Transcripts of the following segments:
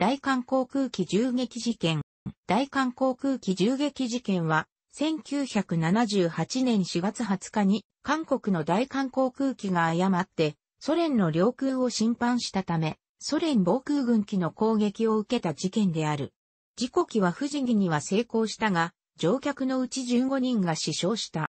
大韓航空機銃撃事件。大韓航空機銃撃事件は、1978年4月20日に、韓国の大韓航空機が誤って、ソ連の領空を侵犯したため、ソ連防空軍機の攻撃を受けた事件である。事故機は不時着には成功したが、乗客のうち15人が死傷した。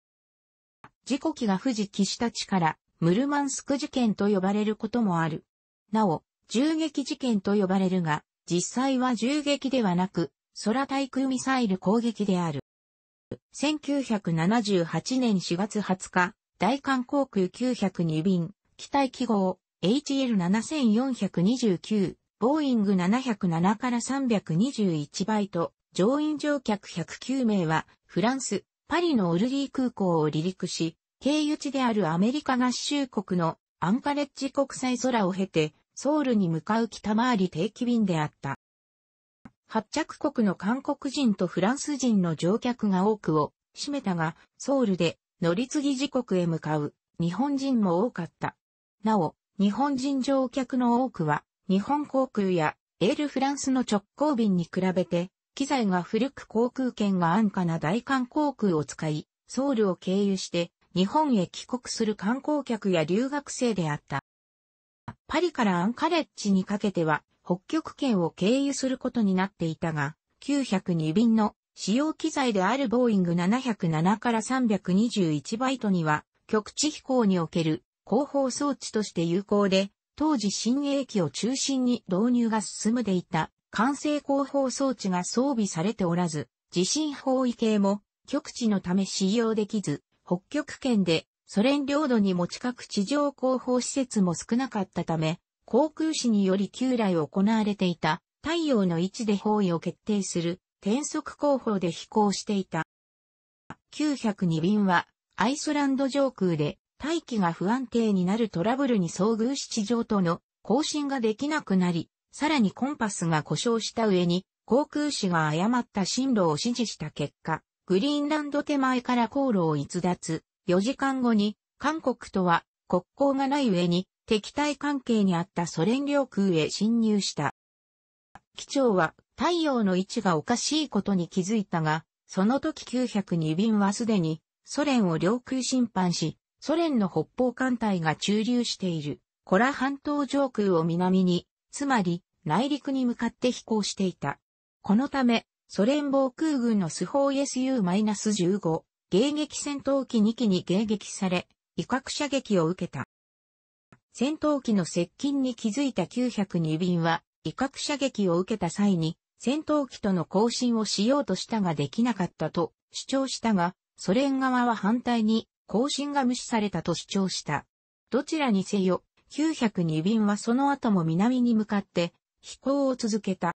事故機が不時着した地から、ムルマンスク事件と呼ばれることもある。なお、銃撃事件と呼ばれるが、実際は銃撃ではなく、空対空ミサイル攻撃である。1978年4月20日、大韓航空902便、機体記号 HL7429、ボーイング707から321バイト、乗員乗客109名は、フランス、パリのオルリー空港を離陸し、経由地であるアメリカ合衆国のアンカレッジ国際空を経て、ソウルに向かう北回り定期便であった。発着国の韓国人とフランス人の乗客が多くを占めたが、ソウルで乗り継ぎ時刻へ向かう日本人も多かった。なお、日本人乗客の多くは日本航空やエールフランスの直行便に比べて、機材が古く航空券が安価な大韓航空を使い、ソウルを経由して日本へ帰国する観光客や留学生であった。パリからアンカレッジにかけては北極圏を経由することになっていたが、902便の使用機材であるボーイング707から321バイトには、極地飛行における後方装置として有効で、当時新鋭機を中心に導入が進むでいた、完成後方装置が装備されておらず、地震包囲系も極地のため使用できず、北極圏でソ連領土にも近く地上広報施設も少なかったため、航空士により旧来行われていた太陽の位置で方位を決定する転速広報で飛行していた。902便はアイスランド上空で大気が不安定になるトラブルに遭遇し地上との更新ができなくなり、さらにコンパスが故障した上に航空士が誤った進路を指示した結果、グリーンランド手前から航路を逸脱、4時間後に、韓国とは国交がない上に敵対関係にあったソ連領空へ侵入した。機長は太陽の位置がおかしいことに気づいたが、その時902便はすでにソ連を領空侵犯し、ソ連の北方艦隊が駐留しているコラ半島上空を南に、つまり内陸に向かって飛行していた。このため、ソ連防空軍のスホー SU-15 迎撃戦闘機2機に迎撃され、威嚇射撃を受けた。戦闘機の接近に気づいた902便は、威嚇射撃を受けた際に、戦闘機との交信をしようとしたができなかったと主張したが、ソ連側は反対に交信が無視されたと主張した。どちらにせよ、902便はその後も南に向かって飛行を続けた。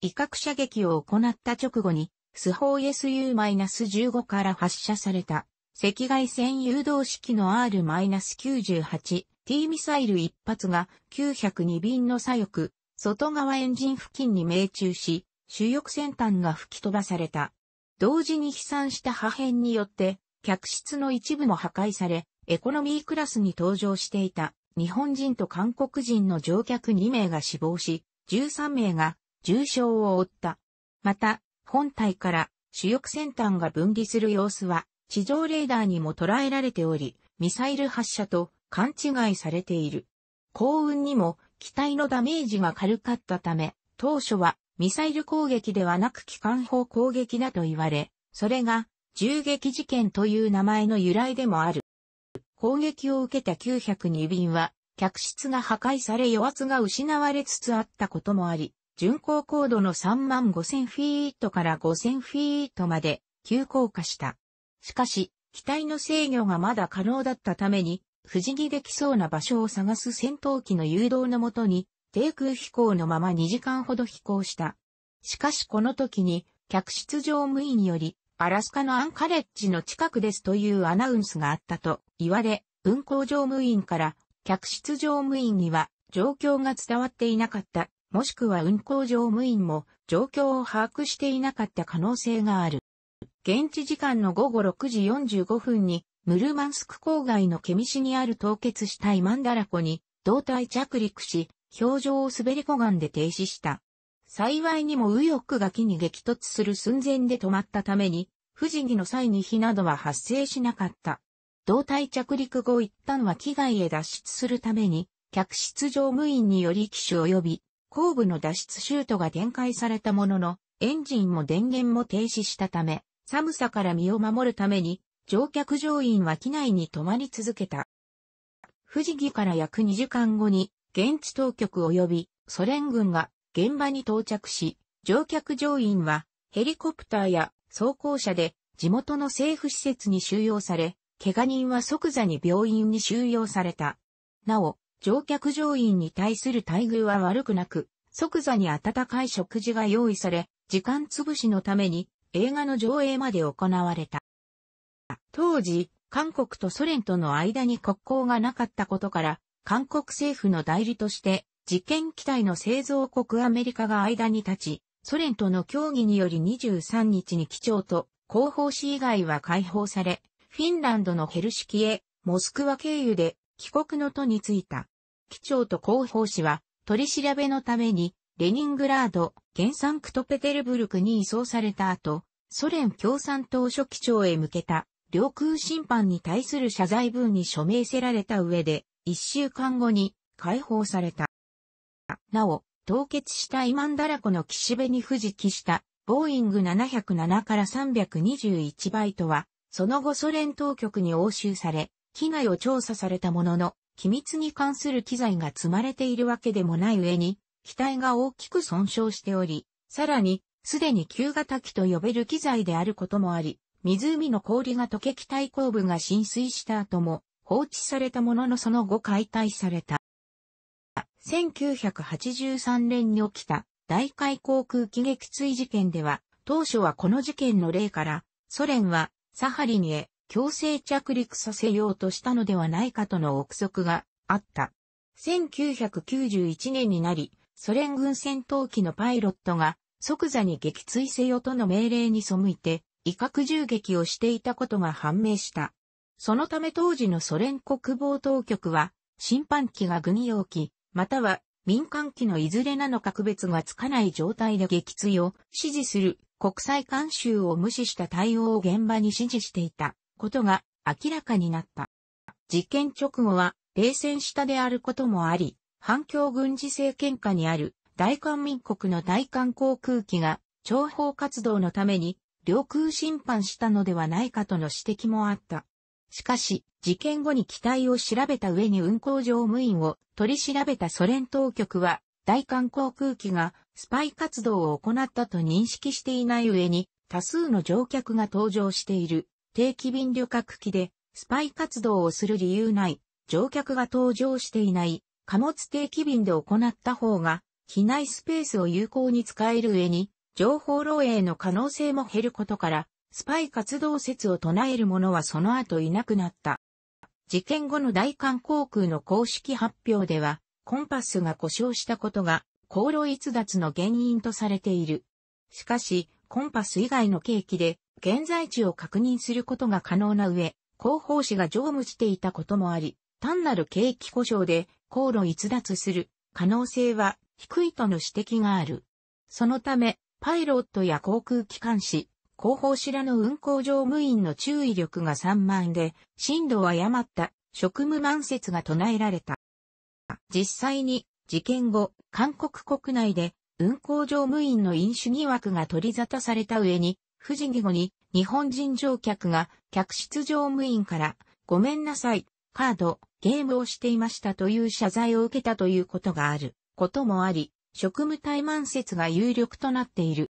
威嚇射撃を行った直後にスホー SU-15 から発射された、赤外線誘導式の R-98T ミサイル1発が902便の左翼、外側エンジン付近に命中し、主翼先端が吹き飛ばされた。同時に飛散した破片によって、客室の一部も破壊され、エコノミークラスに搭乗していた日本人と韓国人の乗客2名が死亡し、13名が重傷を負った。また、本体から主翼先端が分離する様子は地上レーダーにも捉えられており、ミサイル発射と勘違いされている。幸運にも機体のダメージが軽かったため、当初はミサイル攻撃ではなく機関砲攻撃だと言われ、それが銃撃事件という名前の由来でもある。攻撃を受けた902便は客室が破壊され余圧が失われつつあったこともあり、巡航高度の3万5000フィートから5000フィートまで急降下した。しかし、機体の制御がまだ可能だったために、不思議できそうな場所を探す戦闘機の誘導のもとに、低空飛行のまま2時間ほど飛行した。しかしこの時に、客室乗務員より、アラスカのアンカレッジの近くですというアナウンスがあったと言われ、運航乗務員から客室乗務員には状況が伝わっていなかったもしくは運行乗務員も状況を把握していなかった可能性がある。現地時間の午後6時45分に、ムルマンスク郊外のケミシにある凍結したイマンダラ湖に胴体着陸し、表情を滑り湖岸で停止した。幸いにも右翼が木に激突する寸前で止まったために、不時着の際に火などは発生しなかった。胴体着陸後一旦は機外へ脱出するために、客室乗務員により機種及び後部の脱出シュートが展開されたものの、エンジンも電源も停止したため、寒さから身を守るために、乗客乗員は機内に泊まり続けた。富士木から約2時間後に、現地当局及びソ連軍が現場に到着し、乗客乗員はヘリコプターや装甲車で地元の政府施設に収容され、怪我人は即座に病院に収容された。なお、乗客乗員に対する待遇は悪くなく、即座に温かい食事が用意され、時間潰しのために映画の上映まで行われた。当時、韓国とソ連との間に国交がなかったことから、韓国政府の代理として、事件機体の製造国アメリカが間に立ち、ソ連との協議により23日に機長と広報誌以外は解放され、フィンランドのヘルシキへ、モスクワ経由で帰国の途に着いた。機長と広報誌は取り調べのためにレニングラード、原産クトペテルブルクに移送された後、ソ連共産党書記長へ向けた領空侵犯に対する謝罪文に署名せられた上で、一週間後に解放された。なお、凍結したイマンダラコの岸辺に不時期したボーイング707から321バイトは、その後ソ連当局に押収され、機内を調査されたものの、機密に関する機材が積まれているわけでもない上に、機体が大きく損傷しており、さらに、すでに旧型機と呼べる機材であることもあり、湖の氷が溶け機体後部が浸水した後も放置されたもののその後解体された。1983年に起きた大海航空機撃墜事件では、当初はこの事件の例から、ソ連はサハリンへ強制着陸させようとしたのではないかとの憶測があった。1991年になり、ソ連軍戦闘機のパイロットが即座に撃墜せよとの命令に背いて、威嚇銃撃をしていたことが判明した。そのため当時のソ連国防当局は、審判機が軍用機、または民間機のいずれなのか区別がつかない状態で撃墜を指示する国際監修を無視した対応を現場に指示していたことが明らかになった。事件直後は冷戦下であることもあり、反共軍事政権下にある大韓民国の大韓航空機が諜報活動のために領空侵犯したのではないかとの指摘もあった。しかし、事件後に機体を調べた上に運航乗務員を取り調べたソ連当局は、大韓航空機がスパイ活動を行ったと認識していない上に、多数の乗客が搭乗している定期便旅客機で、スパイ活動をする理由ない、乗客が搭乗していない、貨物定期便で行った方が、機内スペースを有効に使える上に、情報漏洩の可能性も減ることから、スパイ活動説を唱える者はその後いなくなった。事件後の大韓航空の公式発表では、コンパスが故障したことが、航路逸脱の原因とされている。しかし、コンパス以外の契機で、現在地を確認することが可能な上、広報誌が乗務していたこともあり、単なる景気故障で航路逸脱する可能性は低いとの指摘がある。そのため、パイロットや航空機関士、広報誌らの運航乗務員の注意力が散漫で、進路を誤った職務満説が唱えられた。実際に、事件後、韓国国内で運航乗務員の飲酒疑惑が取り沙汰された上に、富士義後に日本人乗客が客室乗務員からごめんなさい、カード、ゲームをしていましたという謝罪を受けたということがあることもあり、職務怠慢説が有力となっている。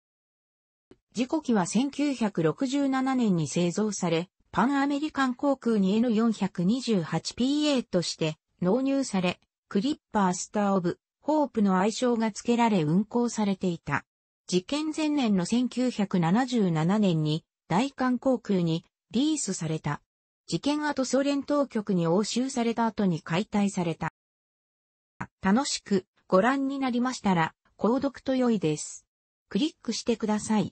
事故機は1967年に製造され、パンアメリカン航空に N428PA として納入され、クリッパースターオブ、ホープの愛称が付けられ運航されていた。事件前年の1977年に大韓航空にリースされた。事件後ソ連当局に押収された後に解体された。楽しくご覧になりましたら、購読と良いです。クリックしてください。